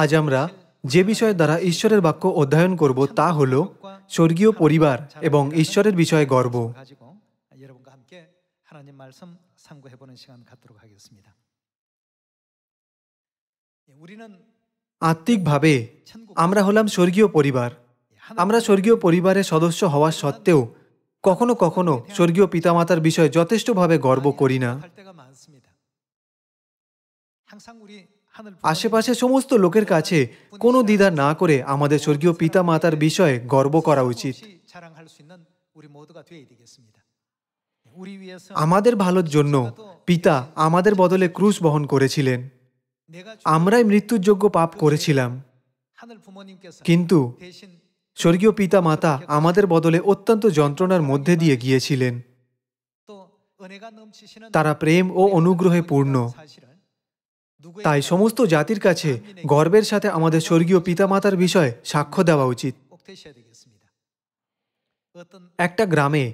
আজ আমরা যে বিষয়ের দ্বারা ঈশ্বরের বাক্য অধ্যয়ন করব তা হল স্বর্গীয় পরিবার এবং ঈশ্বরের বিষয়ে গর্ব আত্মিকভাবে আমরা হলাম স্বর্গীয় পরিবার আমরা স্বর্গীয় পরিবারের সদস্য হওয়া সত্ত্বেও কখনো কখনো স্বর্গীয় পিতামাতার বিষয়ে যথেষ্টভাবে গর্ব করি না আশেপাশে সমস্ত লোকের কাছে কোনো দ্বিধা না করে আমাদের স্বর্গীয় পিতা মাতার বিষয়ে গর্ব করা উচিত আমাদের ভালোর জন্য পিতা আমাদের বদলে ক্রুশ বহন করেছিলেন আমরাই মৃত্যুযোগ্য পাপ করেছিলাম কিন্তু স্বর্গীয় পিতা মাতা আমাদের বদলে অত্যন্ত যন্ত্রণার মধ্যে দিয়ে গিয়েছিলেন তারা প্রেম ও অনুগ্রহে পূর্ণ তাই সমস্ত জাতির কাছে গর্বের সাথে আমাদের স্বর্গীয় পিতামাতার বিষয়ে সাক্ষ্য দেওয়া উচিত একটা গ্রামে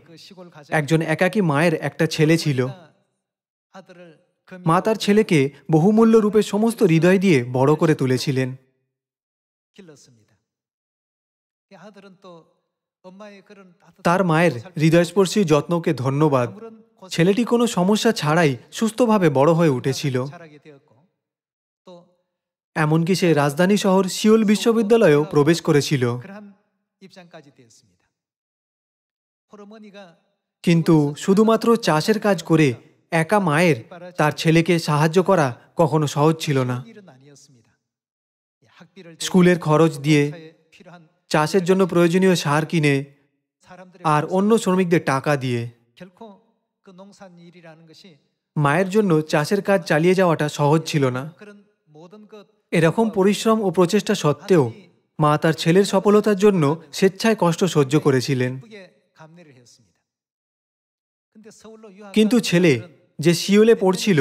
একজন একাকী মায়ের একটা ছেলে ছিল মা তার ছেলেকে বহুমূল্য রূপে সমস্ত হৃদয় দিয়ে বড় করে তুলেছিলেন তার মায়ের হৃদয়স্পর্শী যত্নকে ধন্যবাদ ছেলেটি কোনো সমস্যা ছাড়াই সুস্থভাবে বড় হয়ে উঠেছিল এমনকি সে রাজধানী শহর সিওল বিশ্ববিদ্যালয়েও প্রবেশ করেছিল কিন্তু শুধুমাত্র চাষের কাজ করে একা মায়ের তার ছেলেকে সাহায্য করা কখনো সহজ ছিল না স্কুলের খরচ দিয়ে চাষের জন্য প্রয়োজনীয় সার কিনে আর অন্য শ্রমিকদের টাকা দিয়ে মায়ের জন্য চাষের কাজ চালিয়ে যাওয়াটা সহজ ছিল না এরকম পরিশ্রম ও প্রচেষ্টা সত্ত্বেও মা তার ছেলের সফলতার জন্য স্বেচ্ছায় কষ্ট সহ্য করেছিলেন কিন্তু ছেলে যে শিওলে পড়ছিল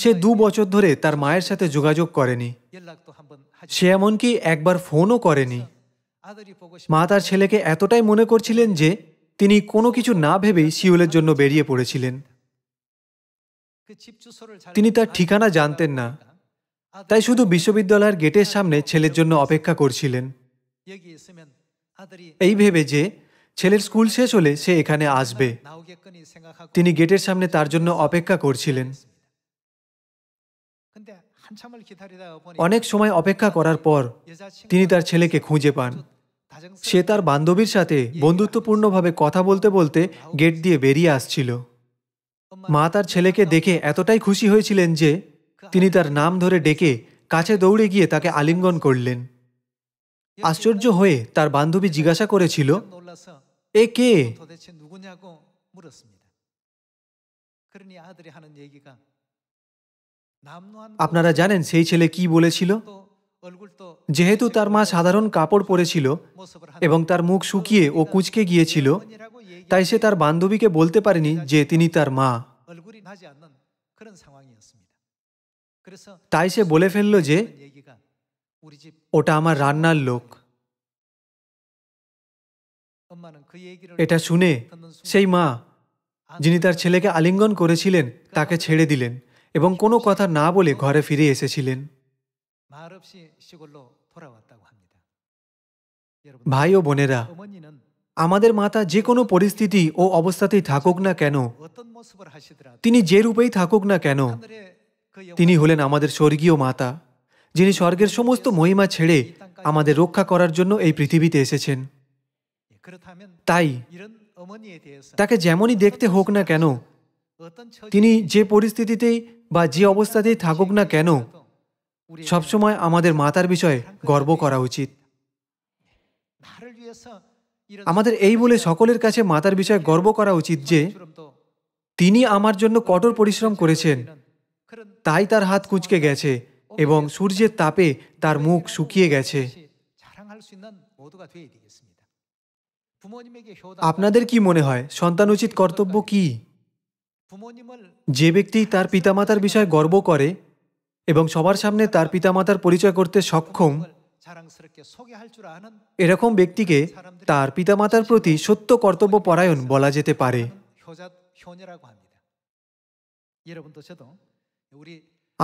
সে দু বছর ধরে তার মায়ের সাথে যোগাযোগ করেনি সে এমনকি একবার ফোনও করেনি মা তার ছেলেকে এতটাই মনে করছিলেন যে তিনি কোনো কিছু না ভেবেই শিওলের জন্য বেরিয়ে পড়েছিলেন তিনি তার ঠিকানা জানতেন না তাই শুধু বিশ্ববিদ্যালয়ের গেটের সামনে ছেলের জন্য অপেক্ষা করছিলেন এই ভেবে যে ছেলের স্কুল শেষ হলে সে এখানে আসবে তিনি গেটের সামনে তার জন্য অপেক্ষা করছিলেন অনেক সময় অপেক্ষা করার পর তিনি তার ছেলেকে খুঁজে পান সে তার বান্ধবীর সাথে বন্ধুত্বপূর্ণভাবে কথা বলতে বলতে গেট দিয়ে বেরিয়ে আসছিল মা তার ছেলেকে দেখে এতটাই খুশি হয়েছিলেন যে তিনি তার নাম ধরে ডেকে কাছে দৌড়ে গিয়ে তাকে আলিঙ্গন করলেন আশ্চর্য হয়ে তার বান্ধবী জিজ্ঞাসা করেছিল এ কে আপনারা জানেন সেই ছেলে কি বলেছিল যেহেতু তার মা সাধারণ কাপড় পরেছিল এবং তার মুখ শুকিয়ে ও কুচকে গিয়েছিল তাই সে তার বান্ধবীকে বলতে পারেনি যে তিনি তার মা তাই সে বলে ফেলল যে ওটা আমার রান্নার লোক এটা শুনে সেই মা যিনি তার ছেলেকে আলিঙ্গন করেছিলেন তাকে ছেড়ে দিলেন এবং কোনো কথা না বলে ঘরে ফিরে এসেছিলেন ভাই ও বোনেরা আমাদের মাতা যে কোনো পরিস্থিতি ও অবস্থাতেই থাকুক না কেন তিনি যে রূপেই থাকুক না কেন তিনি হলেন আমাদের স্বর্গীয় মাতা যিনি স্বর্গের সমস্ত মহিমা ছেড়ে আমাদের রক্ষা করার জন্য এই পৃথিবীতে এসেছেন তাই তাকে যেমনই দেখতে হোক না কেন তিনি যে পরিস্থিতিতেই বা যে অবস্থাতেই থাকুক না কেন সবসময় আমাদের মাতার বিষয়ে গর্ব করা উচিত আমাদের এই বলে সকলের কাছে মাতার বিষয়ে গর্ব করা উচিত যে তিনি আমার জন্য কঠোর পরিশ্রম করেছেন তাই তার হাত কুঁচকে গেছে এবং সূর্যের তাপে তার মুখ শুকিয়ে গেছে আপনাদের কি মনে হয় সন্তান উচিত কর্তব্য কি যে ব্যক্তি তার পিতামাতার বিষয়ে গর্ব করে এবং সবার সামনে তার পিতামাতার পরিচয় করতে সক্ষম এরকম ব্যক্তিকে তার পিতামাতার প্রতি সত্য কর্তব্য পরায়ণ বলা যেতে পারে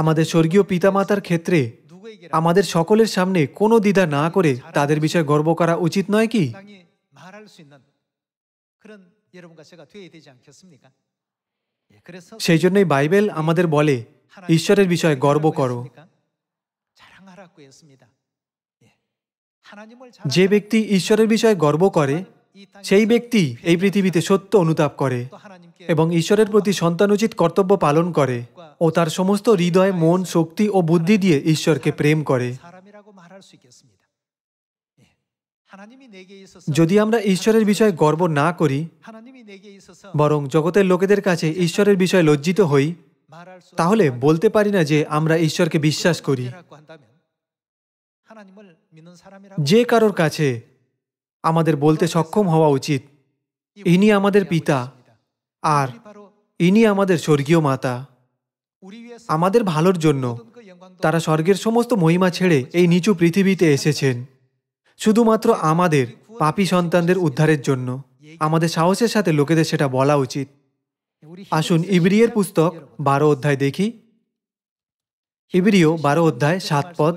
আমাদের স্বর্গীয় পিতামাতার ক্ষেত্রে আমাদের সকলের সামনে কোনো দ্বিধা না করে তাদের বিষয়ে গর্ব করা উচিত নয় কি সেই জন্যই বাইবেল আমাদের বলে ঈশ্বরের বিষয়ে গর্ব করো যে ব্যক্তি ঈশ্বরের বিষয়ে গর্ব করে সেই ব্যক্তি এই পৃথিবীতে সত্য অনুতাপ করে এবং ঈশ্বরের প্রতি সন্তানোচিত কর্তব্য পালন করে ও তার সমস্ত হৃদয় মন শক্তি ও বুদ্ধি দিয়ে ঈশ্বরকে প্রেম করে যদি আমরা ঈশ্বরের বিষয়ে গর্ব না করি বরং জগতের লোকেদের কাছে ঈশ্বরের বিষয়ে লজ্জিত হই তাহলে বলতে পারি না যে আমরা ঈশ্বরকে বিশ্বাস করি যে কারোর কাছে আমাদের বলতে সক্ষম হওয়া উচিত ইনি আমাদের পিতা আর ইনি আমাদের স্বর্গীয় মাতা আমাদের ভালোর জন্য তারা স্বর্গের সমস্ত মহিমা ছেড়ে এই নিচু পৃথিবীতে এসেছেন শুধুমাত্র আমাদের পাপি সন্তানদের উদ্ধারের জন্য আমাদের সাহসের সাথে লোকেদের সেটা বলা উচিত আসুন ইবরিয়ের পুস্তক বারো অধ্যায় দেখি ইবরিও বারো অধ্যায় সাত পদ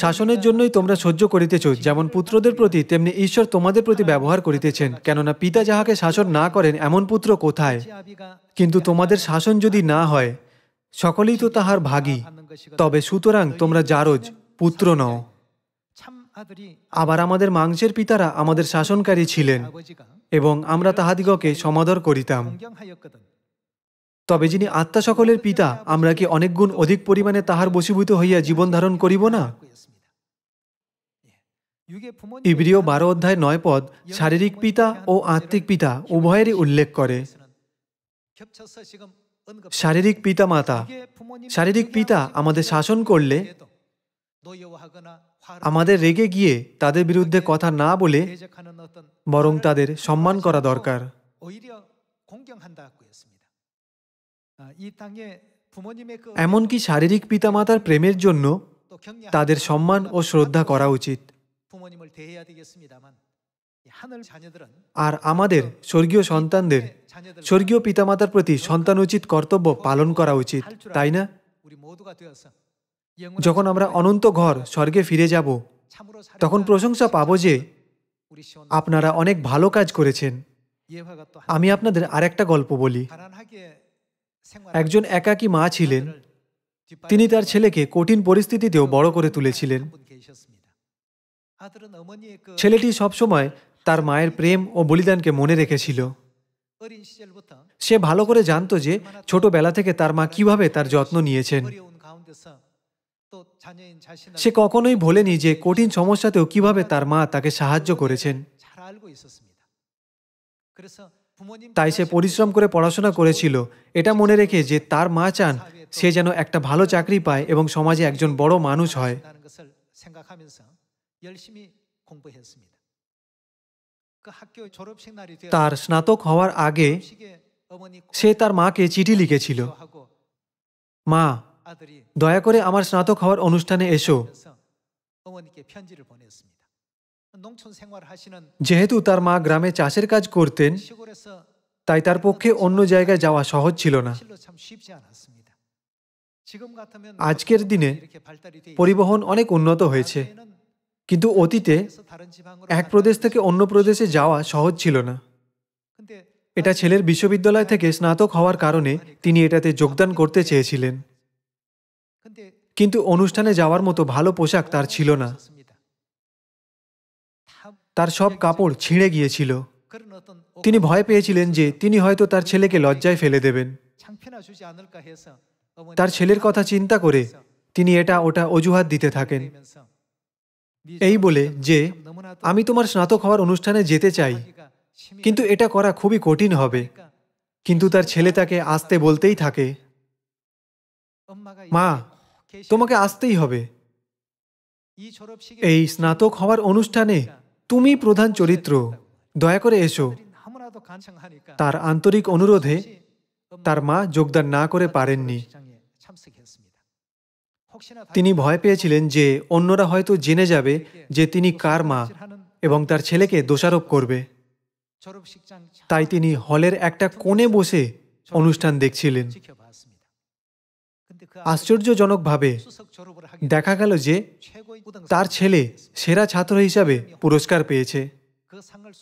শাসনের জন্যই তোমরা সহ্য করিতেছ যেমন পুত্রদের প্রতি তেমনি ঈশ্বর তোমাদের প্রতি ব্যবহার করিতেছেন কেননা পিতা যাহাকে শাসন না করেন এমন পুত্র কোথায় কিন্তু তোমাদের শাসন যদি না হয় সকলেই তো তাহার ভাগী তবে সুতরাং তোমরা জারজ পুত্র নও আবার আমাদের মাংসের পিতারা আমাদের শাসনকারী ছিলেন এবং আমরা তাহাদিগকে সমাদর করিতাম তবে যিনি আত্মা সকলের পিতা আমরা কি অনেক গুণ অধিক পরিমাণে তাহার বশীভূত হইয়া জীবন ধারণ করিব না ইব্রিয় বারো অধ্যায় নয় পদ শারীরিক পিতা ও আত্মিক পিতা উভয়েরই উল্লেখ করে শারীরিক পিতা মাতা শারীরিক পিতা আমাদের শাসন করলে আমাদের রেগে গিয়ে তাদের বিরুদ্ধে কথা না বলে বরং তাদের সম্মান করা দরকার এমনকি শারীরিক পিতামাতার প্রেমের জন্য তাদের সম্মান ও শ্রদ্ধা করা উচিত আর আমাদের স্বর্গীয় সন্তানদের স্বর্গীয় পিতামাতার প্রতি সন্তান উচিত কর্তব্য পালন করা উচিত তাই না যখন আমরা অনন্ত ঘর স্বর্গে ফিরে যাব তখন প্রশংসা পাবো যে আপনারা অনেক ভালো কাজ করেছেন আমি আপনাদের আরেকটা গল্প বলি একজন একাকী মা ছিলেন তিনি তার ছেলেকে কঠিন পরিস্থিতিতেও বড় করে তুলেছিলেন ছেলেটি সবসময় তার মায়ের প্রেম ও বলিদানকে মনে রেখেছিল সে ভালো করে জানত যে ছোটবেলা থেকে তার মা কিভাবে তার যত্ন নিয়েছেন সে কখনোই ভোলেনি যে কঠিন সমস্যাতেও কিভাবে তার মা তাকে সাহায্য করেছেন তাই সে পরিশ্রম করে পড়াশোনা করেছিল এটা মনে রেখে যে তার মা চান সে যেন একটা ভালো চাকরি পায় এবং সমাজে একজন বড় মানুষ হয় 열심히 공부했습니다. তার স্নাতক হওয়ার আগে সে তার মাকে চিঠি লিখেছিল মা দয়া করে আমার স্নাতক হওয়ার অনুষ্ঠানে এসো যেহেতু তার মা গ্রামে চাষের কাজ করতেন তাই তার পক্ষে অন্য জায়গায় যাওয়া সহজ ছিল না আজকের দিনে পরিবহন অনেক উন্নত হয়েছে কিন্তু অতীতে এক প্রদেশ থেকে অন্য প্রদেশে যাওয়া সহজ ছিল না এটা ছেলের বিশ্ববিদ্যালয় থেকে স্নাতক হওয়ার কারণে তিনি এটাতে যোগদান করতে চেয়েছিলেন কিন্তু অনুষ্ঠানে যাওয়ার মতো ভালো পোশাক তার ছিল না তার সব কাপড় ছিঁড়ে গিয়েছিল তিনি ভয় পেয়েছিলেন যে তিনি হয়তো তার ছেলেকে লজ্জায় ফেলে দেবেন তার ছেলের কথা চিন্তা করে তিনি এটা ওটা অজুহাত দিতে থাকেন এই বলে যে আমি তোমার স্নাতক হওয়ার অনুষ্ঠানে যেতে চাই কিন্তু এটা করা খুবই কঠিন হবে কিন্তু তার ছেলে তাকে আসতে বলতেই থাকে মা তোমাকে আসতেই হবে এই স্নাতক হওয়ার অনুষ্ঠানে তুমি প্রধান চরিত্র দয়া করে এসো তার আন্তরিক অনুরোধে তার মা যোগদান না করে পারেননি তিনি ভয় পেয়েছিলেন যে অন্যরা হয়তো জেনে যাবে যে তিনি কার মা এবং তার ছেলেকে দোষারোপ করবে তাই তিনি হলের একটা কোণে বসে অনুষ্ঠান দেখছিলেন আশ্চর্যজনকভাবে দেখা গেল যে তার ছেলে সেরা ছাত্র হিসাবে পুরস্কার পেয়েছে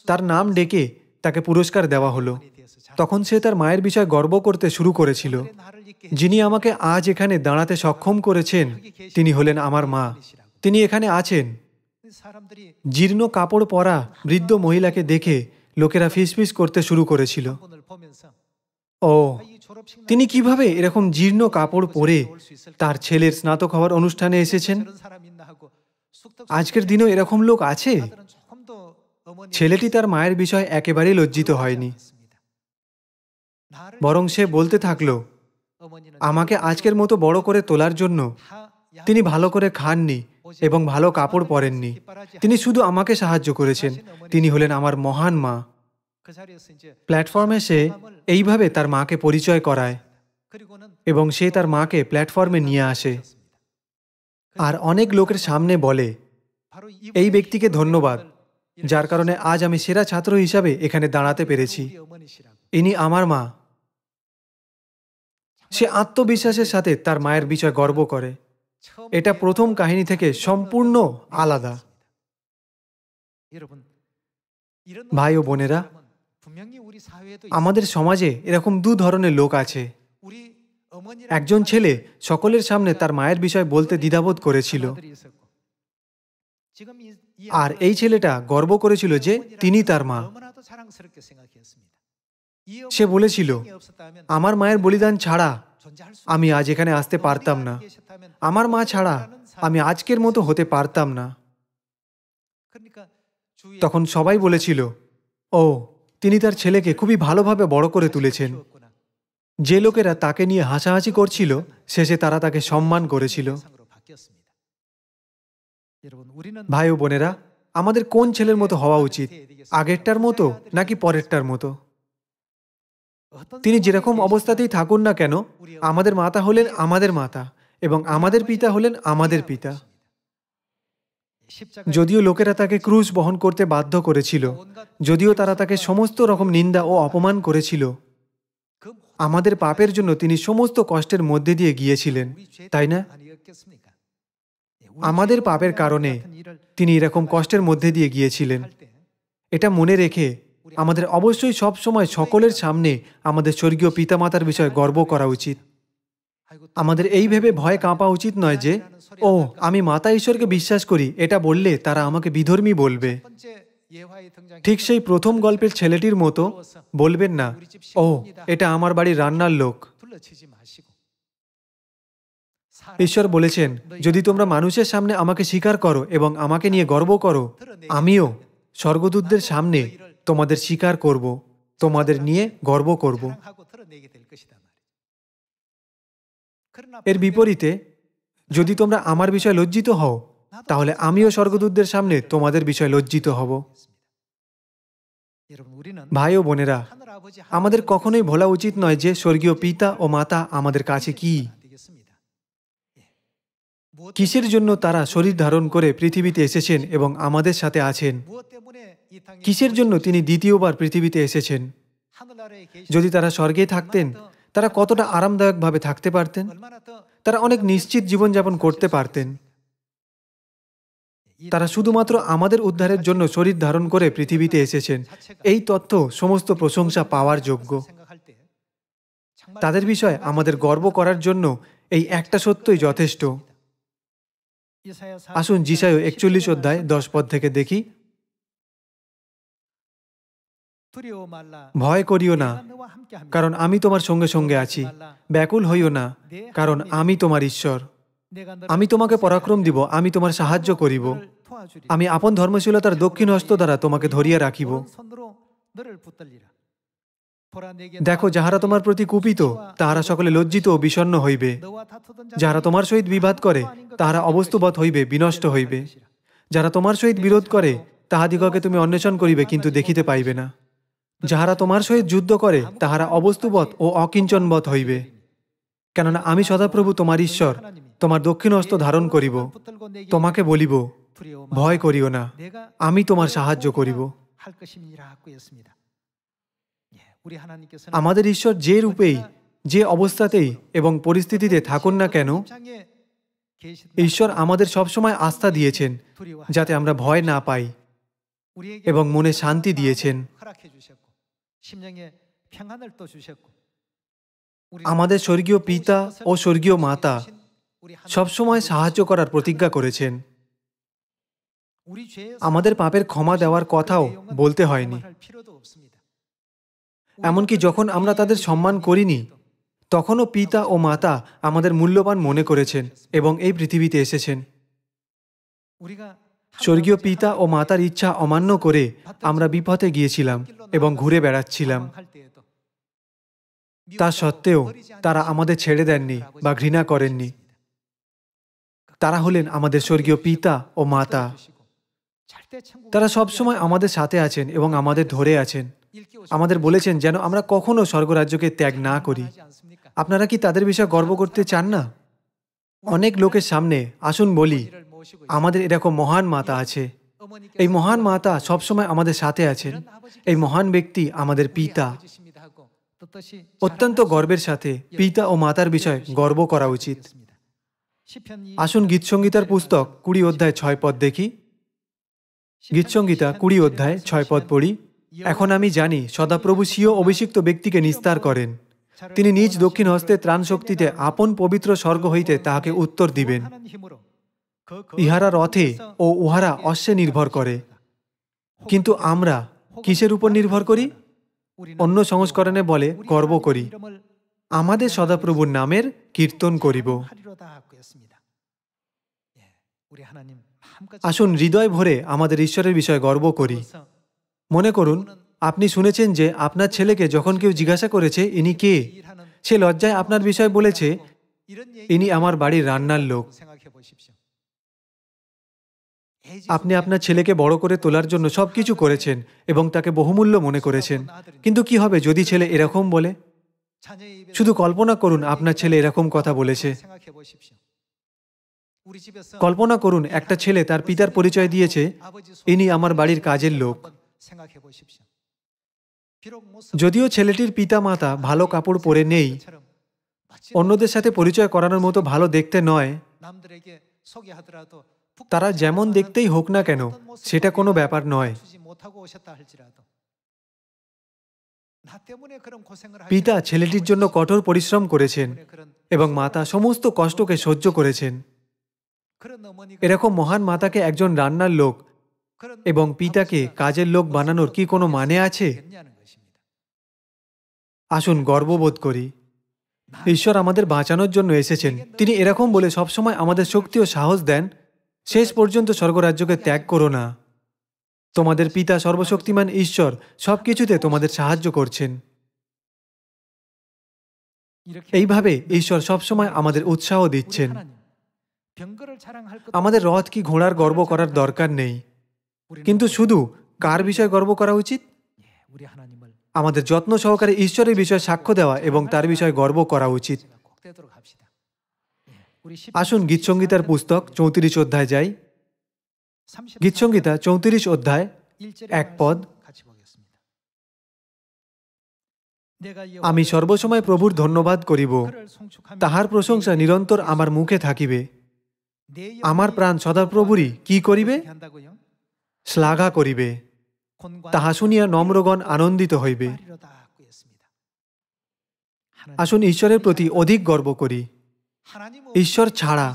তার নাম ডেকে তাকে পুরস্কার দেওয়া হলো তখন সে তার মায়ের বিষয়ে গর্ব করতে শুরু করেছিল যিনি আমাকে আজ এখানে দাঁড়াতে সক্ষম করেছেন তিনি হলেন আমার মা তিনি এখানে আছেন জীর্ণ কাপড় পরা বৃদ্ধ মহিলাকে দেখে লোকেরা ফিসফিস করতে শুরু করেছিল ও তিনি কিভাবে এরকম জীর্ণ কাপড় পরে তার ছেলের স্নাতক হওয়ার অনুষ্ঠানে এসেছেন আজকের দিনেও এরকম লোক আছে ছেলেটি তার মায়ের বিষয় একেবারেই লজ্জিত হয়নি বরং সে বলতে থাকল আমাকে আজকের মতো বড় করে তোলার জন্য তিনি ভালো করে খাননি এবং ভালো কাপড় পরেননি তিনি শুধু আমাকে সাহায্য করেছেন তিনি হলেন আমার মহান মা প্ল্যাটফর্মে সে এইভাবে তার মাকে পরিচয় করায় এবং সে তার মাকে প্ল্যাটফর্মে নিয়ে আসে আর অনেক লোকের সামনে বলে এই ব্যক্তিকে ধন্যবাদ যার কারণে আজ আমি সেরা ছাত্র হিসাবে এখানে দাঁড়াতে পেরেছি ইনি আমার মা সে আত্মবিশ্বাসের সাথে তার মায়ের বিষয় গর্ব করে এটা প্রথম কাহিনী থেকে সম্পূর্ণ আলাদা ভাই ও বোনেরা আমাদের সমাজে এরকম দু ধরনের লোক আছে একজন ছেলে সকলের সামনে তার মায়ের বিষয় বলতে দ্বিধাবোধ করেছিল আর এই ছেলেটা গর্ব করেছিল যে তিনি তার মা সে বলেছিল আমার মায়ের বলিদান ছাড়া আমি আজ এখানে আসতে পারতাম না আমার মা ছাড়া আমি আজকের মতো হতে পারতাম না তখন সবাই বলেছিল ও তিনি তার ছেলেকে খুবই ভালোভাবে বড় করে তুলেছেন যে লোকেরা তাকে নিয়ে হাসাহাসি করছিল শেষে তারা তাকে সম্মান করেছিল ভাই ও বোনেরা আমাদের কোন ছেলের মতো হওয়া উচিত আগেরটার মতো নাকি পরেরটার মতো তিনি যেরকম অবস্থাতেই থাকুন না কেন আমাদের মাতা হলেন আমাদের মাতা এবং আমাদের পিতা হলেন আমাদের পিতা যদিও লোকেরা তাকে ক্রুশ বহন করতে বাধ্য করেছিল যদিও তারা তাকে সমস্ত রকম নিন্দা ও অপমান করেছিল আমাদের পাপের জন্য তিনি সমস্ত কষ্টের মধ্যে দিয়ে গিয়েছিলেন তাই না আমাদের পাপের কারণে তিনি এরকম কষ্টের মধ্যে দিয়ে গিয়েছিলেন এটা মনে রেখে আমাদের অবশ্যই সব সময় সকলের সামনে আমাদের স্বর্গীয় পিতামাতার বিষয়ে গর্ব করা উচিত আমাদের এই ভেবে ভয়ে কাঁপা উচিত নয় যে ও আমি মাতা ঈশ্বরকে বিশ্বাস করি এটা বললে তারা আমাকে বিধর্মী বলবে ঠিক সেই প্রথম গল্পের ছেলেটির মতো বলবেন না ও এটা আমার বাড়ির রান্নার লোক ঈশ্বর বলেছেন যদি তোমরা মানুষের সামনে আমাকে স্বীকার করো এবং আমাকে নিয়ে গর্ব করো আমিও স্বর্গদূতদের সামনে তোমাদের স্বীকার করব তোমাদের নিয়ে গর্ব করব এর বিপরীতে যদি তোমরা আমার বিষয়ে লজ্জিত হও তাহলে আমিও স্বর্গদূতদের সামনে তোমাদের বিষয়ে লজ্জিত হব ভাই ও বোনেরা আমাদের কখনোই ভোলা উচিত নয় যে স্বর্গীয় পিতা ও মাতা আমাদের কাছে কি কিসের জন্য তারা শরীর ধারণ করে পৃথিবীতে এসেছেন এবং আমাদের সাথে আছেন কিসের জন্য তিনি দ্বিতীয়বার পৃথিবীতে এসেছেন যদি তারা স্বর্গে থাকতেন তারা কতটা আরামদায়কভাবে থাকতে পারতেন তারা অনেক নিশ্চিত জীবনযাপন করতে পারতেন তারা শুধুমাত্র আমাদের উদ্ধারের জন্য শরীর ধারণ করে পৃথিবীতে এসেছেন এই তথ্য সমস্ত প্রশংসা পাওয়ার যোগ্য তাদের বিষয়ে আমাদের গর্ব করার জন্য এই একটা সত্যই যথেষ্ট আসুন জিসায় একচল্লিশ অধ্যায় দশ পদ থেকে দেখি ভয় করিও না কারণ আমি তোমার সঙ্গে সঙ্গে আছি ব্যাকুল হইও না কারণ আমি তোমার ঈশ্বর আমি তোমাকে পরাক্রম দিব আমি তোমার সাহায্য করিব আমি আপন ধর্মশীলতার দক্ষিণ হস্ত দ্বারা তোমাকে ধরিয়া রাখিব দেখো যাহারা তোমার প্রতি কুপিত তাহারা সকলে লজ্জিত ও বিষণ্ন হইবে যাহারা তোমার সহিত বিবাদ করে তাহারা অবস্তুবত হইবে বিনষ্ট হইবে যারা তোমার সহিত বিরোধ করে তাহাদিগকে তুমি অন্বেষণ করিবে কিন্তু দেখিতে পাইবে না যাহারা তোমার সহিত যুদ্ধ করে তাহারা অবস্তুবৎ ও অকিঞ্চনবৎ হইবে কেননা আমি সদাপ্রভু তোমার ঈশ্বর তোমার দক্ষিণ অস্ত্র ধারণ করিব তোমাকে বলিব ভয় করিও না আমি তোমার সাহায্য করিব আমাদের ঈশ্বর যে রূপেই যে অবস্থাতেই এবং পরিস্থিতিতে থাকুন না কেন ঈশ্বর আমাদের সবসময় আস্থা দিয়েছেন যাতে আমরা ভয় না পাই এবং মনে শান্তি দিয়েছেন আমাদের স্বর্গীয় পিতা ও স্বর্গীয় মাতা সবসময় সাহায্য করার প্রতিজ্ঞা করেছেন আমাদের পাপের ক্ষমা দেওয়ার কথাও বলতে হয়নি এমনকি যখন আমরা তাদের সম্মান করিনি তখনও পিতা ও মাতা আমাদের মূল্যবান মনে করেছেন এবং এই পৃথিবীতে এসেছেন স্বর্গীয় পিতা ও মাতার ইচ্ছা অমান্য করে আমরা বিপথে গিয়েছিলাম এবং ঘুরে বেড়াচ্ছিলাম তা সত্ত্বেও তারা আমাদের ছেড়ে দেননি বা ঘৃণা করেননি তারা হলেন আমাদের স্বর্গীয় পিতা ও মাতা তারা সবসময় আমাদের সাথে আছেন এবং আমাদের ধরে আছেন আমাদের বলেছেন যেন আমরা কখনো স্বর্গরাজ্যকে ত্যাগ না করি আপনারা কি তাদের বিষয়ে গর্ব করতে চান না অনেক লোকের সামনে আসুন বলি আমাদের এরকম মহান মাতা আছে এই মহান মাতা সবসময় আমাদের সাথে আছেন এই মহান ব্যক্তি আমাদের পিতা অত্যন্ত গর্বের সাথে পিতা ও মাতার বিষয়ে গর্ব করা উচিত আসুন গীতসংগীতার পুস্তক কুড়ি অধ্যায় ছয় পদ দেখি গীতসংগীতা কুড়ি অধ্যায় ছয় পদ পড়ি এখন আমি জানি সদাপ্রভু সিও অভিষিক্ত ব্যক্তিকে নিস্তার করেন তিনি নিজ দক্ষিণ হস্তে ত্রাণ শক্তিতে আপন পবিত্র স্বর্গ হইতে তাহাকে উত্তর দিবেন ইহারা রথে ও উহারা অশ্বে নির্ভর করে কিন্তু আমরা কিসের উপর নির্ভর করি অন্য সংস্করণে বলে গর্ব করি আমাদের সদাপ্রভুর নামের কীর্তন করিব আসুন হৃদয় ভরে আমাদের ঈশ্বরের বিষয়ে গর্ব করি মনে করুন আপনি শুনেছেন যে আপনার ছেলেকে যখন কেউ জিজ্ঞাসা করেছে ইনি কে সে লজ্জায় আপনার বিষয় বলেছে ইনি আমার বাড়ির রান্নার লোক আপনি আপনার ছেলেকে বড় করে তোলার জন্য সব কিছু করেছেন এবং তাকে বহুমূল্য মনে করেছেন কিন্তু কি হবে যদি ছেলে এরকম বলে শুধু কল্পনা করুন আপনার ছেলে এরকম কথা বলেছে কল্পনা করুন একটা ছেলে তার পিতার পরিচয় দিয়েছে ইনি আমার বাড়ির কাজের লোক যদিও ছেলেটির পিতা মাতা ভালো কাপড় পরে নেই অন্যদের সাথে পরিচয় করানোর মতো ভালো দেখতে নয় তারা যেমন দেখতেই হোক না কেন সেটা কোনো ব্যাপার নয় পিতা ছেলেটির জন্য কঠোর পরিশ্রম করেছেন এবং মাতা সমস্ত কষ্টকে সহ্য করেছেন এরকম মহান মাতাকে একজন রান্নার লোক এবং পিতাকে কাজের লোক বানানোর কি কোনো মানে আছে আসুন গর্ববোধ করি ঈশ্বর আমাদের বাঁচানোর জন্য এসেছেন তিনি এরকম বলে সবসময় আমাদের শক্তি ও সাহস দেন শেষ পর্যন্ত স্বর্গরাজ্যকে ত্যাগ করো না তোমাদের পিতা সর্বশক্তিমান ঈশ্বর সব কিছুতে তোমাদের সাহায্য করছেন এইভাবে ঈশ্বর সবসময় আমাদের উৎসাহ দিচ্ছেন আমাদের রথ কি ঘোড়ার গর্ব করার দরকার নেই কিন্তু শুধু কার বিষয়ে গর্ব করা উচিত আমাদের যত্ন সহকারে ঈশ্বরের বিষয়ে সাক্ষ্য দেওয়া এবং তার বিষয়ে গর্ব করা উচিত আসুন গীতসঙ্গীতার পুস্তক চৌত্রিশ অধ্যায় যাই গীতসঙ্গীতা চৌত্রিশ অধ্যায় এক পদ আমি সর্বসময় প্রভুর ধন্যবাদ করিব তাহার প্রশংসা নিরন্তর আমার মুখে থাকিবে আমার প্রাণ সদাপ্রভুরই কি করিবে শ্লাঘা করিবে তাহা শুনিয়া নম্রগণ আনন্দিত হইবে আসুন ঈশ্বরের প্রতি অধিক গর্ব করি ঈশ্বর ছাড়া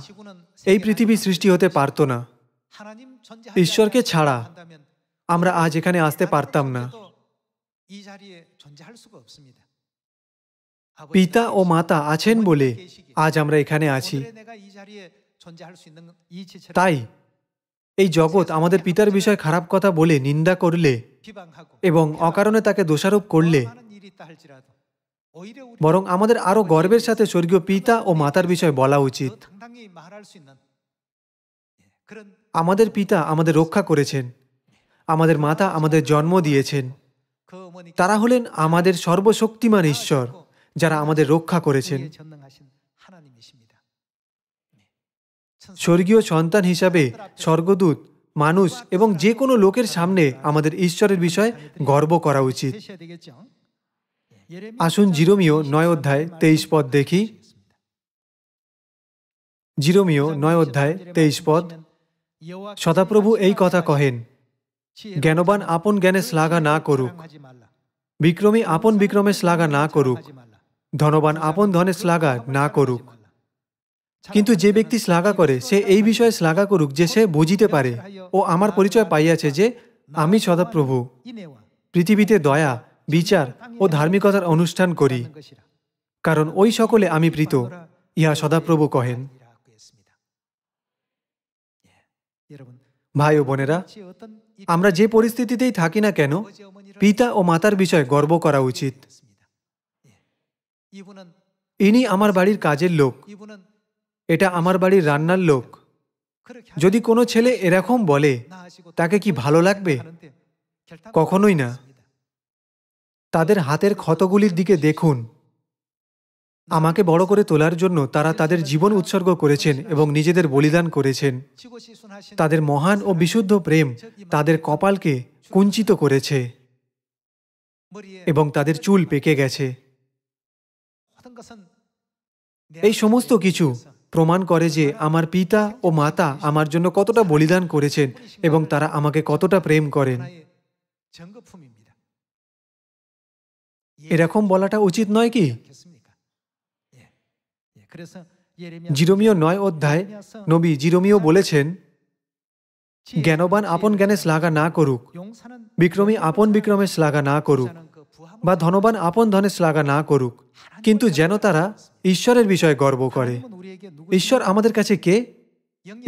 এই পৃথিবী সৃষ্টি হতে পারত না ঈশ্বরকে ছাড়া আমরা আজ এখানে আসতে পারতাম না পিতা ও মাতা আছেন বলে আজ আমরা এখানে আছি তাই এই জগৎ আমাদের পিতার বিষয়ে খারাপ কথা বলে নিন্দা করলে এবং অকারণে তাকে দোষারোপ করলে বরং আমাদের আরও গর্বের সাথে স্বর্গীয় পিতা ও মাতার বিষয়ে বলা উচিত আমাদের পিতা আমাদের রক্ষা করেছেন আমাদের মাতা আমাদের জন্ম দিয়েছেন তারা হলেন আমাদের সর্বশক্তিমান ঈশ্বর যারা আমাদের রক্ষা করেছেন স্বর্গীয় সন্তান হিসাবে স্বর্গদূত মানুষ এবং যে কোনো লোকের সামনে আমাদের ঈশ্বরের বিষয়ে গর্ব করা উচিত আসুন জিরোমিও নয় অধ্যায় তেইশ পদ দেখি জিরোমিও নয় অধ্যায় তেইশ পদ সদাপ্রভু এই কথা কহেন জ্ঞানবান আপন জ্ঞানে শ্লাঘা না করুক বিক্রমী আপন বিক্রমে শ্লাঘা না করুক ধনবান আপন ধনে শ্লাঘা না করুক কিন্তু যে ব্যক্তি শ্লাঘা করে সে এই বিষয়ে শ্লাঘা করুক যে সে বুঝিতে পারে ও আমার পরিচয় পাইয়াছে যে আমি সদাপ্রভু পৃথিবীতে দয়া বিচার ও ধার্মিকতার অনুষ্ঠান করি কারণ ওই সকলে আমি প্রীত ইহা সদাপ্রভু কহেন ভাই ও বোনেরা আমরা যে পরিস্থিতিতেই থাকি না কেন পিতা ও মাতার বিষয়ে গর্ব করা উচিত ইনি আমার বাড়ির কাজের লোক এটা আমার বাড়ির রান্নার লোক যদি কোনো ছেলে এরকম বলে তাকে কি ভালো লাগবে কখনোই না তাদের হাতের ক্ষতগুলির দিকে দেখুন আমাকে বড় করে তোলার জন্য তারা তাদের জীবন উৎসর্গ করেছেন এবং নিজেদের বলিদান করেছেন তাদের মহান ও বিশুদ্ধ প্রেম তাদের কপালকে কুঞ্চিত করেছে এবং তাদের চুল পেকে গেছে এই সমস্ত কিছু প্রমাণ করে যে আমার পিতা ও মাতা আমার জন্য কতটা বলিদান করেছেন এবং তারা আমাকে কতটা প্রেম করেন এরকম বলাটা উচিত নয় কি জিরোমীয় নয় অধ্যায় নবী জিরোমীয় বলেছেন জ্ঞানবান আপন জ্ঞানে শ্লাঘা না করুক বিক্রমী আপন বিক্রমে শ্লাঘা না করুক বা ধনবান আপন ধনে শ্লাঘা না করুক কিন্তু যেন তারা ঈশ্বরের বিষয়ে গর্ব করে ঈশ্বর আমাদের কাছে কে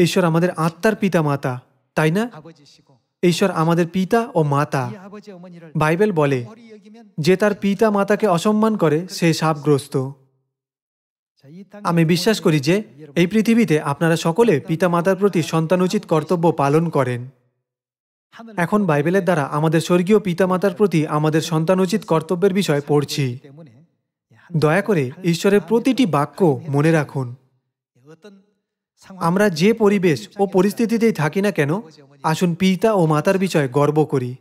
ঈশ্বর আমাদের আত্মার পিতা মাতা তাই না ঈশ্বর আমাদের পিতা ও মাতা বাইবেল বলে যে তার পিতা মাতাকে অসম্মান করে সে সাপগ্রস্ত আমি বিশ্বাস করি যে এই পৃথিবীতে আপনারা সকলে পিতা মাতার প্রতি সন্তানোচিত কর্তব্য পালন করেন এখন বাইবেলের দ্বারা আমাদের স্বর্গীয় পিতামাতার প্রতি আমাদের সন্তানোচিত কর্তব্যের বিষয় পড়ছি দয়া করে ঈশ্বরের প্রতিটি বাক্য মনে রাখুন আমরা যে পরিবেশ ও পরিস্থিতিতেই থাকি না কেন আসুন পিতা ও মাতার বিষয়ে গর্ব করি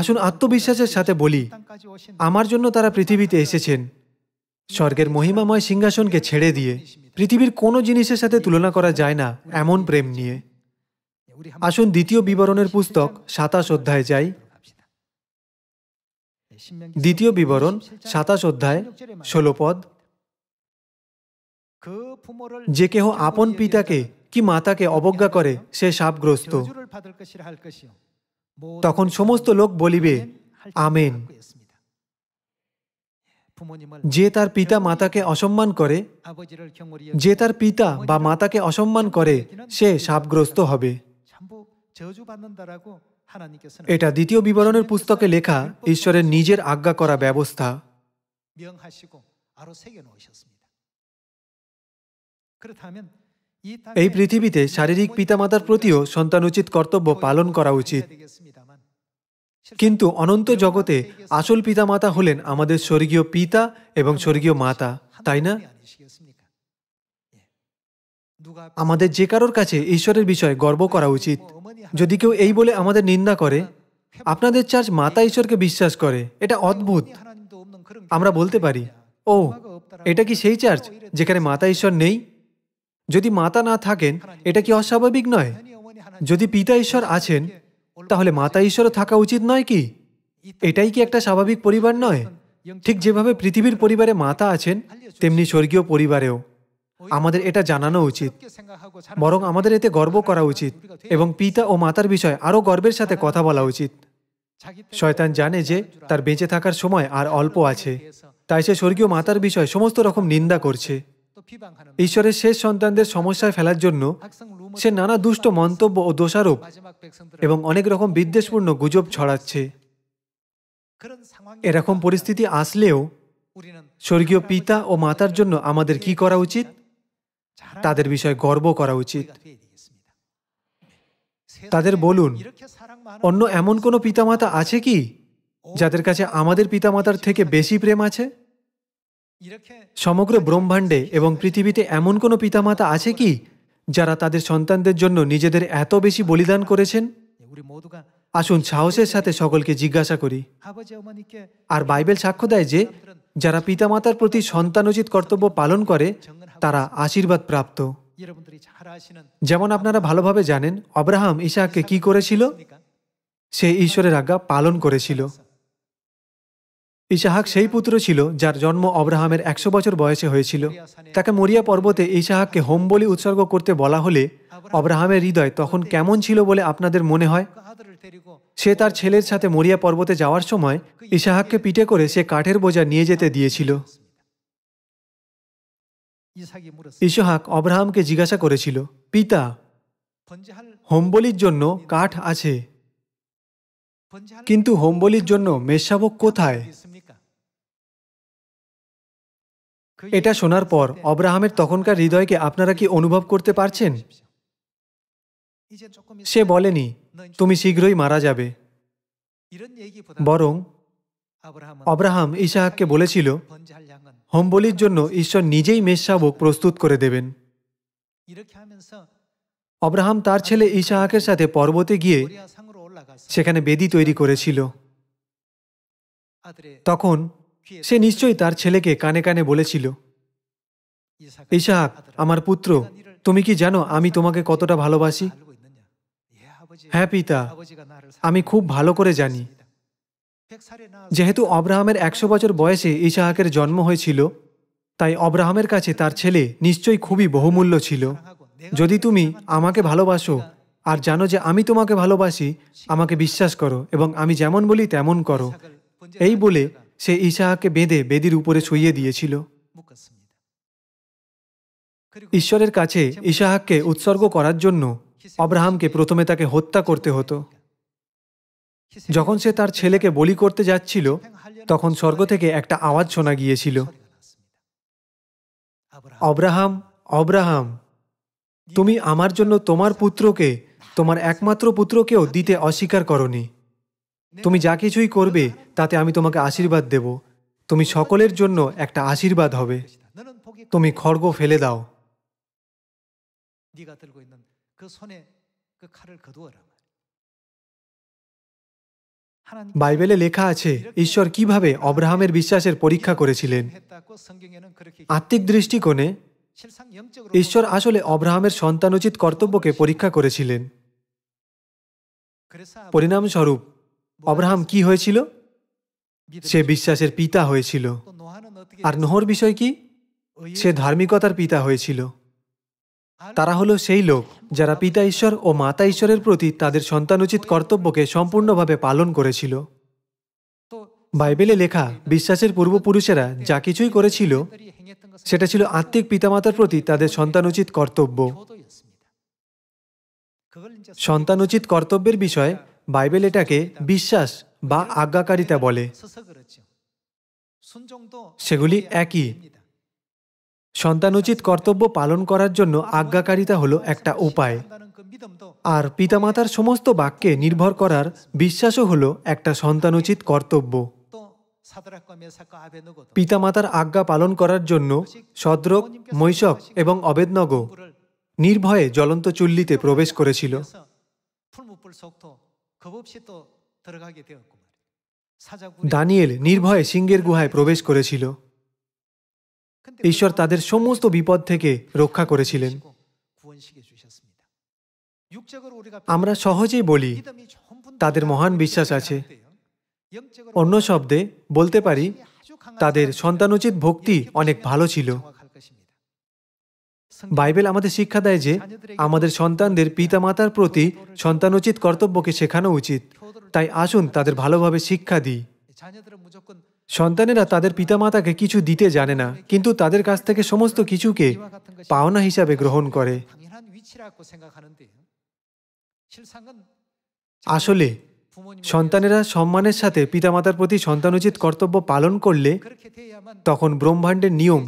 আসুন আত্মবিশ্বাসের সাথে বলি আমার জন্য তারা পৃথিবীতে এসেছেন স্বর্গের মহিমাময় সিংহাসনকে ছেড়ে দিয়ে পৃথিবীর কোনো জিনিসের সাথে তুলনা করা যায় না এমন প্রেম নিয়ে আসুন দ্বিতীয় বিবরণের পুস্তক সাতাশ অধ্যায় যাই দ্বিতীয় বিবরণ সাতাশ অধ্যায় ষোলো পদ যে কেহ আপন পিতাকে কি মাতাকে অবজ্ঞা করে সে সাপগ্রস্ত তখন সমস্ত লোক বলিবে আমেন যে তার পিতা মাতাকে অসম্মান করে যে তার পিতা বা মাতাকে অসম্মান করে সে সাপগ্রস্ত হবে এটা দ্বিতীয় বিবরণের পুস্তকে লেখা ঈশ্বরের নিজের আজ্ঞা করা ব্যবস্থা এই পৃথিবীতে শারীরিক পিতামাতার প্রতিও সন্তান উচিত কর্তব্য পালন করা উচিত কিন্তু অনন্ত জগতে আসল পিতামাতা হলেন আমাদের স্বর্গীয় পিতা এবং স্বর্গীয় মাতা তাই না আমাদের যে কারোর কাছে ঈশ্বরের বিষয়ে গর্ব করা উচিত যদি কেউ এই বলে আমাদের নিন্দা করে আপনাদের চার্চ মাতা ঈশ্বরকে বিশ্বাস করে এটা অদ্ভুত আমরা বলতে পারি ও এটা কি সেই চার্চ যেখানে মাতা ঈশ্বর নেই যদি মাতা না থাকেন এটা কি অস্বাভাবিক নয় যদি পিতা ঈশ্বর আছেন তাহলে মাতা ঈশ্বরও থাকা উচিত নয় কি এটাই কি একটা স্বাভাবিক পরিবার নয় ঠিক যেভাবে পৃথিবীর পরিবারে মাতা আছেন তেমনি স্বর্গীয় পরিবারেও আমাদের এটা জানানো উচিত বরং আমাদের এতে গর্ব করা উচিত এবং পিতা ও মাতার বিষয়ে আরও গর্বের সাথে কথা বলা উচিত শয়তান জানে যে তার বেঁচে থাকার সময় আর অল্প আছে তাই সে স্বর্গীয় মাতার বিষয়ে সমস্ত রকম নিন্দা করছে ঈশ্বরের শেষ সন্তানদের সমস্যায় ফেলার জন্য সে নানা দুষ্ট মন্তব্য ও দোষারোপ এবং অনেক রকম বিদ্বেষপূর্ণ গুজব ছড়াচ্ছে এরকম পরিস্থিতি আসলেও স্বর্গীয় পিতা ও মাতার জন্য আমাদের কি করা উচিত তাদের বিষয়ে গর্ব করা উচিত তাদের বলুন অন্য এমন কোনো পিতামাতা আছে কি যাদের কাছে আমাদের পিতামাতার থেকে বেশি প্রেম আছে সমগ্র ব্রহ্মাণ্ডে এবং পৃথিবীতে এমন কোনো পিতামাতা আছে কি যারা তাদের সন্তানদের জন্য নিজেদের এত বেশি বলিদান করেছেন আসুন সাহসের সাথে সকলকে জিজ্ঞাসা করি আর বাইবেল সাক্ষ্য দেয় যে যারা পিতামাতার প্রতি সন্তানোচিত কর্তব্য পালন করে তারা আশীর্বাদ প্রাপ্ত যেমন আপনারা ভালোভাবে জানেন অব্রাহাম ইশাককে কি করেছিল সে ঈশ্বরের আজ্ঞা পালন করেছিল আচ্ছা। ইশাহাক সেই পুত্র ছিল যার জন্ম অব্রাহামের একশো বছর বয়সে হয়েছিল তাকে মরিয়া পর্বতে ইশাহাককে হোম বলি উৎসর্গ করতে বলা হলে অব্রাহামের হৃদয় তখন কেমন ছিল বলে আপনাদের মনে হয় সে তার ছেলের সাথে মরিয়া পর্বতে যাওয়ার সময় ইশাহাককে পিঠে করে সে কাঠের বোঝা নিয়ে যেতে দিয়েছিল ইশাহাক অব্রাহামকে জিজ্ঞাসা করেছিল পিতা হোম্বলির জন্য কাঠ আছে কিন্তু হোম্বলির জন্য মেষশাবক কোথায় এটা শোনার পর অব্রাহামের তখনকার হৃদয়কে আপনারা কি অনুভব করতে পারছেন সে বলেনি তুমি শীঘ্রই মারা যাবে বরং অব্রাহাম ইসাহাককে বলেছিল হোমবলির জন্য ঈশ্বর নিজেই মেষশাবক প্রস্তুত করে দেবেন অব্রাহাম তার ছেলে ইসাহাকের সাথে পর্বতে গিয়ে সেখানে বেদি তৈরি করেছিল তখন সে নিশ্চয়ই তার ছেলেকে কানে কানে বলেছিল ইসাহাক আমার পুত্র তুমি কি জানো আমি তোমাকে কতটা ভালোবাসি হ্যাঁ পিতা আমি খুব ভালো করে জানি যেহেতু অব্রাহামের একশো বছর বয়সে ইশাহাকের জন্ম হয়েছিল তাই অব্রাহামের কাছে তার ছেলে নিশ্চয়ই খুবই বহুমূল্য ছিল যদি তুমি আমাকে ভালোবাসো আর জানো যে আমি তোমাকে ভালোবাসি আমাকে বিশ্বাস করো এবং আমি যেমন বলি তেমন করো এই বলে সে ঈশাহাকে বেঁধে বেদির উপরে ছুঁয়ে দিয়েছিল ঈশ্বরের কাছে ঈশাহাককে উৎসর্গ করার জন্য অব্রাহামকে প্রথমে তাকে হত্যা করতে হতো যখন সে তার ছেলেকে বলি করতে যাচ্ছিল তখন স্বর্গ থেকে একটা আওয়াজ শোনা গিয়েছিল অব্রাহাম অব্রাহাম তুমি আমার জন্য তোমার পুত্রকে তোমার একমাত্র পুত্রকেও দিতে অস্বীকার করনি তুমি যা কিছুই করবে তাতে আমি তোমাকে আশীর্বাদ দেব তুমি সকলের জন্য একটা আশীর্বাদ হবে তুমি খড়গ ফেলে দাও বাইবেলে লেখা আছে ঈশ্বর কিভাবে অব্রাহামের বিশ্বাসের পরীক্ষা করেছিলেন আত্মিক দৃষ্টিকোণে ঈশ্বর আসলে অব্রাহামের সন্তানোচিত কর্তব্যকে পরীক্ষা করেছিলেন পরিণামস্বরূপ অব্রাহাম কি হয়েছিল সে বিশ্বাসের পিতা হয়েছিল আর নোহর বিষয় কি সে ধার্মিকতার পিতা হয়েছিল তারা হলো সেই লোক যারা পিতা ঈশ্বর ও মাতা ঈশ্বরের প্রতি তাদের সন্তানোচিত কর্তব্যকে সম্পূর্ণভাবে পালন করেছিল বাইবেলে লেখা বিশ্বাসের পূর্বপুরুষেরা যা কিছুই করেছিল সেটা ছিল আত্মিক পিতামাতার প্রতি তাদের সন্তানোচিত কর্তব্য সন্তানোচিত কর্তব্যের বিষয়ে বাইবেল এটাকে বিশ্বাস বা আজ্ঞাকারিতা বলে সেগুলি একই উচিত কর্তব্য পালন করার জন্য আজ্ঞাকারিতা হলো একটা উপায় আর পিতামাতার সমস্ত বাক্যে নির্ভর করার বিশ্বাসও হলো একটা উচিত কর্তব্য পিতামাতার আজ্ঞা পালন করার জন্য সদ্রক মৈশক এবং অবেদনগ নির্ভয়ে জ্বলন্ত চুল্লিতে প্রবেশ করেছিল দানিয়েল নির্ভয়ে সিংহের গুহায় প্রবেশ করেছিল ঈশ্বর তাদের সমস্ত বিপদ থেকে রক্ষা করেছিলেন আমরা সহজেই বলি তাদের মহান বিশ্বাস আছে অন্য শব্দে বলতে পারি তাদের সন্তানোচিত ভক্তি অনেক ভালো ছিল বাইবেল আমাদের শিক্ষা দেয় যে আমাদের সন্তানদের পিতামাতার প্রতি সন্তানোচিত কর্তব্যকে শেখানো উচিত তাই আসুন তাদের ভালোভাবে শিক্ষা দিই সন্তানেরা তাদের পিতামাতাকে কিছু দিতে জানে না কিন্তু তাদের কাছ থেকে সমস্ত কিছুকে পাওনা হিসাবে গ্রহণ করে আসলে সন্তানেরা সম্মানের সাথে পিতামাতার প্রতি সন্তানোচিত কর্তব্য পালন করলে তখন ব্রহ্মাণ্ডের নিয়ম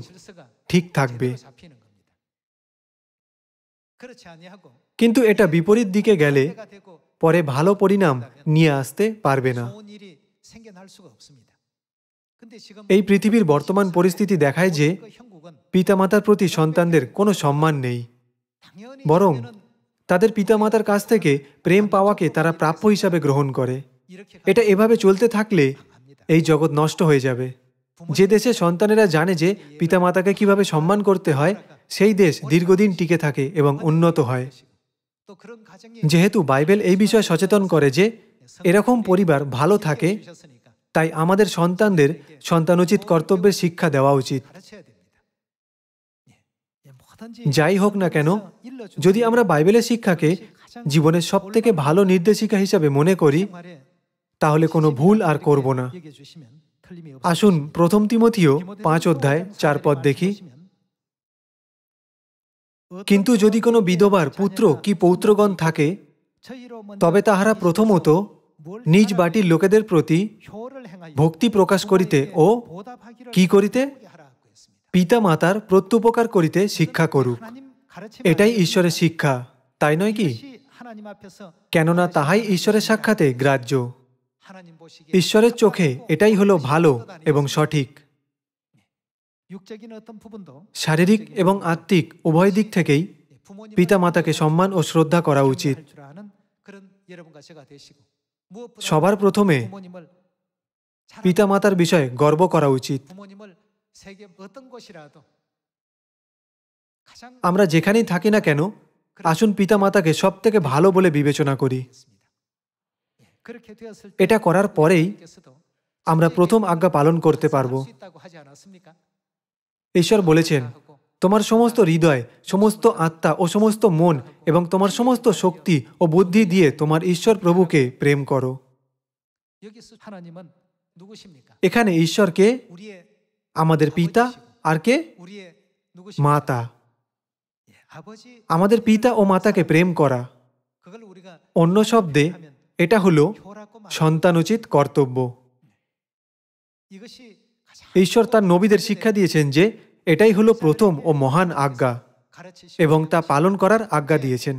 ঠিক থাকবে কিন্তু এটা বিপরীত দিকে গেলে পরে ভালো পরিণাম নিয়ে আসতে পারবে না এই পৃথিবীর বর্তমান পরিস্থিতি দেখায় যে পিতামাতার প্রতি সন্তানদের কোনো সম্মান নেই বরং তাদের পিতামাতার কাছ থেকে প্রেম পাওয়াকে তারা প্রাপ্য হিসাবে গ্রহণ করে এটা এভাবে চলতে থাকলে এই জগৎ নষ্ট হয়ে যাবে যে দেশে সন্তানেরা জানে যে পিতামাতাকে কিভাবে সম্মান করতে হয় সেই দেশ দীর্ঘদিন টিকে থাকে এবং উন্নত হয় যেহেতু বাইবেল এই বিষয়ে সচেতন করে যে এরকম পরিবার ভালো থাকে তাই আমাদের সন্তানদের সন্তানোচিত কর্তব্যের শিক্ষা দেওয়া উচিত যাই হোক না কেন যদি আমরা বাইবেলের শিক্ষাকে জীবনের সব থেকে ভালো নির্দেশিকা হিসাবে মনে করি তাহলে কোনো ভুল আর করব না আসুন প্রথম তিমথিও পাঁচ অধ্যায় চার পদ দেখি কিন্তু যদি কোনো বিধবার পুত্র কি পৌত্রগণ থাকে তবে তাহারা প্রথমত নিজ বাটির লোকেদের প্রতি ভক্তি প্রকাশ করিতে ও কি করিতে পিতা মাতার প্রত্যুপকার করিতে শিক্ষা করুক এটাই ঈশ্বরের শিক্ষা তাই নয় কি কেননা তাহাই ঈশ্বরের সাক্ষাতে গ্রাহ্য ঈশ্বরের চোখে এটাই হলো ভালো এবং সঠিক শারীরিক এবং আত্মিক উভয় দিক থেকেই পিতা মাতাকে সম্মান ও শ্রদ্ধা করা উচিত সবার প্রথমে পিতা মাতার বিষয়ে গর্ব করা উচিত আমরা যেখানেই থাকি না কেন আসুন পিতা মাতাকে সব থেকে ভালো বলে বিবেচনা করি এটা করার পরেই আমরা প্রথম আজ্ঞা পালন করতে পারবো ঈশ্বর বলেছেন তোমার সমস্ত হৃদয় সমস্ত আত্মা ও সমস্ত মন এবং তোমার সমস্ত শক্তি ও বুদ্ধি দিয়ে তোমার ঈশ্বর প্রভুকে প্রেম করো এখানে ঈশ্বরকে আমাদের পিতা আর কে মাতা আমাদের পিতা ও মাতাকে প্রেম করা অন্য শব্দে এটা হলো সন্তানোচিত কর্তব্য ঈশ্বর তার নবীদের শিক্ষা দিয়েছেন যে এটাই হলো প্রথম ও মহান আজ্ঞা এবং তা পালন করার আজ্ঞা দিয়েছেন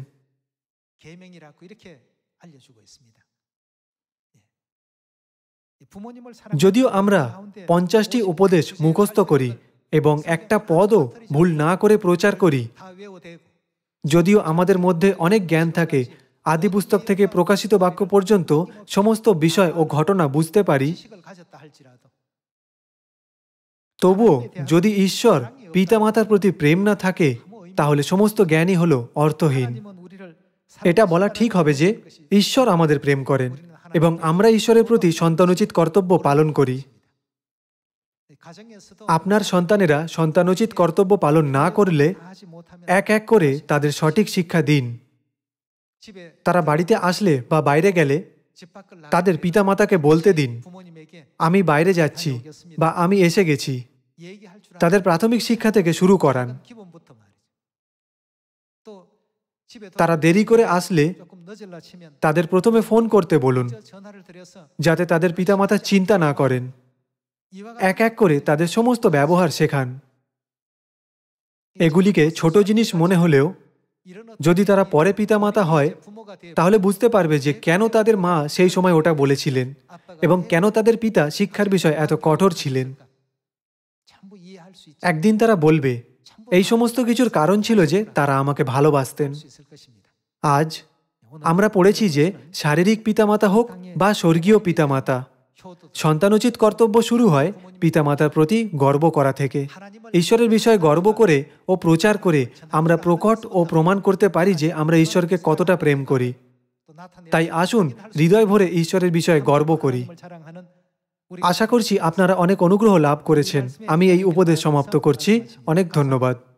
যদিও আমরা পঞ্চাশটি উপদেশ মুখস্থ করি এবং একটা পদও ভুল না করে প্রচার করি যদিও আমাদের মধ্যে অনেক জ্ঞান থাকে আদি পুস্তক থেকে প্রকাশিত বাক্য পর্যন্ত সমস্ত বিষয় ও ঘটনা বুঝতে পারি তবুও যদি ঈশ্বর পিতামাতার প্রতি প্রেম না থাকে তাহলে সমস্ত জ্ঞানই হলো অর্থহীন এটা বলা ঠিক হবে যে ঈশ্বর আমাদের প্রেম করেন এবং আমরা ঈশ্বরের প্রতি সন্তানোচিত কর্তব্য পালন করি আপনার সন্তানেরা সন্তানোচিত কর্তব্য পালন না করলে এক এক করে তাদের সঠিক শিক্ষা দিন তারা বাড়িতে আসলে বা বাইরে গেলে তাদের পিতামাতাকে বলতে দিন আমি বাইরে যাচ্ছি বা আমি এসে গেছি তাদের প্রাথমিক শিক্ষা থেকে শুরু করান তারা দেরি করে আসলে তাদের প্রথমে ফোন করতে বলুন যাতে তাদের পিতামাতা চিন্তা না করেন এক এক করে তাদের সমস্ত ব্যবহার শেখান এগুলিকে ছোট জিনিস মনে হলেও যদি তারা পরে পিতামাতা হয় তাহলে বুঝতে পারবে যে কেন তাদের মা সেই সময় ওটা বলেছিলেন এবং কেন তাদের পিতা শিক্ষার বিষয়ে এত কঠোর ছিলেন একদিন তারা বলবে এই সমস্ত কিছুর কারণ ছিল যে তারা আমাকে ভালোবাসতেন আজ আমরা পড়েছি যে শারীরিক পিতামাতা হোক বা স্বর্গীয় পিতামাতা সন্তানোচিত কর্তব্য শুরু হয় পিতামাতার প্রতি গর্ব করা থেকে ঈশ্বরের বিষয়ে গর্ব করে ও প্রচার করে আমরা প্রকট ও প্রমাণ করতে পারি যে আমরা ঈশ্বরকে কতটা প্রেম করি তাই আসুন হৃদয় ভরে ঈশ্বরের বিষয়ে গর্ব করি আশা করছি আপনারা অনেক অনুগ্রহ লাভ করেছেন আমি এই উপদেশ সমাপ্ত করছি অনেক ধন্যবাদ